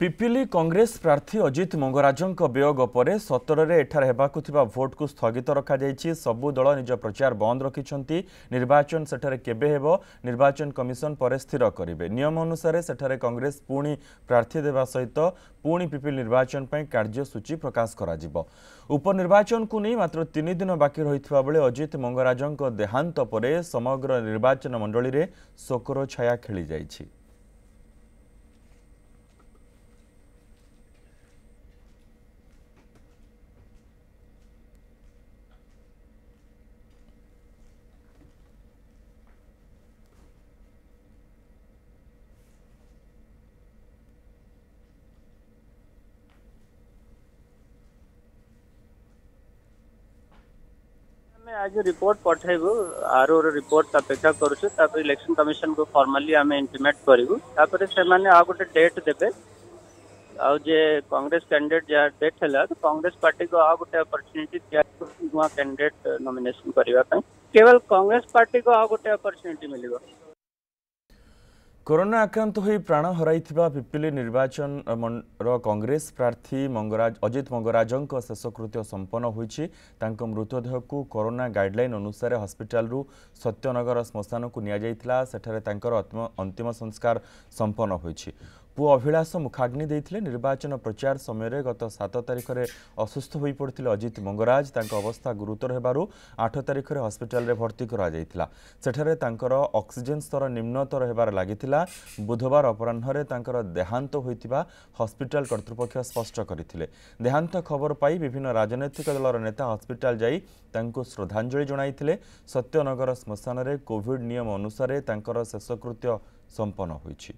ପିପିଲି କଂଗ୍ରେସ ପ୍ରାର୍ଥୀ ଅଜିତ ମଙ୍ଗରାଜଙ୍କ ବିୟୋଗ ପରେ ସତରରେ ଏଠାରେ ହେବାକୁ ଥିବା ଭୋଟ୍କୁ ସ୍ଥଗିତ ରଖାଯାଇଛି ସବୁ ଦଳ ନିଜ ପ୍ରଚାର ବନ୍ଦ ରଖିଛନ୍ତି ନିର୍ବାଚନ ସେଠାରେ କେବେ ହେବ ନିର୍ବାଚନ କମିଶନ ପରେ ସ୍ଥିର କରିବେ ନିୟମ ଅନୁସାରେ ସେଠାରେ କଂଗ୍ରେସ ପୁଣି ପ୍ରାର୍ଥୀ ଦେବା ସହିତ ପୁଣି ପିପିଲି ନିର୍ବାଚନ ପାଇଁ କାର୍ଯ୍ୟସୂଚୀ ପ୍ରକାଶ କରାଯିବ ଉପନିର୍ବାଚନକୁ ନେଇ ମାତ୍ର ତିନି ଦିନ ବାକି ରହିଥିବା ବେଳେ ଅଜିତ ମଙ୍ଗରାଜଙ୍କ ଦେହାନ୍ତ ପରେ ସମଗ୍ର ନିର୍ବାଚନ ମଣ୍ଡଳୀରେ ଶୋକର ଛାୟା ଖେଳିଯାଇଛି મે આજો રિપોર્ટ પઠાઈબુ આરઓર રિપોર્ટ તાપેશા કરુછ તાપરે ઇલેક્શન કમિશન કો ફોર્મલી અમે ઇન્ફોર્મટ કરીબુ તાપરે સેમને આ ગોટે ડેટ દેબે આજે કોંગ્રેસ કેન્ડિડેટ જે આ ડેટ થલા તો કોંગ્રેસ પાર્ટી કો આ ગોટે ઓપોર્ચ્યુનિટી તૈયાર કો કેન્ડિડેટ નોમિનેશન કરીવા તા કેવલ કોંગ્રેસ પાર્ટી કો આ ગોટે ઓપોર્ચ્યુનિટી મિલબુ କରୋନା ଆକ୍ରାନ୍ତ ହୋଇ ପ୍ରାଣ ହରାଇଥିବା ପିପିଲି ନିର୍ବାଚନର କଂଗ୍ରେସ ପ୍ରାର୍ଥୀ ମଙ୍ଗରାଜ ଅଜିତ ମଙ୍ଗରାଜଙ୍କ ଶେଷକୃତ୍ୟ ସମ୍ପନ୍ନ ହୋଇଛି ତାଙ୍କ ମୃତଦେହକୁ କରୋନା ଗାଇଡ଼ଲାଇନ୍ ଅନୁସାରେ ହସ୍ପିଟାଲରୁ ସତ୍ୟନଗର ଶ୍ମଶାନକୁ ନିଆଯାଇଥିଲା ସେଠାରେ ତାଙ୍କର ଅନ୍ତିମ ସଂସ୍କାର ସମ୍ପନ୍ନ ହୋଇଛି ପୁଅ ଅଭିଳାଷ ମୁଖାଗ୍ନି ଦେଇଥିଲେ ନିର୍ବାଚନ ପ୍ରଚାର ସମୟରେ ଗତ ସାତ ତାରିଖରେ ଅସୁସ୍ଥ ହୋଇପଡ଼ିଥିଲେ ଅଜିତ ମଙ୍ଗରାଜ ତାଙ୍କ ଅବସ୍ଥା ଗୁରୁତର ହେବାରୁ ଆଠ ତାରିଖରେ ହସ୍ପିଟାଲରେ ଭର୍ତ୍ତି କରାଯାଇଥିଲା ସେଠାରେ ତାଙ୍କର ଅକ୍ସିଜେନ୍ ସ୍ତର ନିମ୍ନତର ହେବାର ଲାଗିଥିଲା ବୁଧବାର ଅପରାହ୍ନରେ ତାଙ୍କର ଦେହାନ୍ତ ହୋଇଥିବା ହସ୍ପିଟାଲ କର୍ତ୍ତୃପକ୍ଷ ସ୍ପଷ୍ଟ କରିଥିଲେ ଦେହାନ୍ତ ଖବର ପାଇ ବିଭିନ୍ନ ରାଜନୈତିକ ଦଳର ନେତା ହସ୍ପିଟାଲ ଯାଇ ତାଙ୍କୁ ଶ୍ରଦ୍ଧାଞ୍ଜଳି ଜଣାଇଥିଲେ ସତ୍ୟନଗର ଶ୍ମଶାନରେ କୋଭିଡ୍ ନିୟମ ଅନୁସାରେ ତାଙ୍କର ଶେଷକୃତ୍ୟ ସମ୍ପନ୍ନ ହୋଇଛି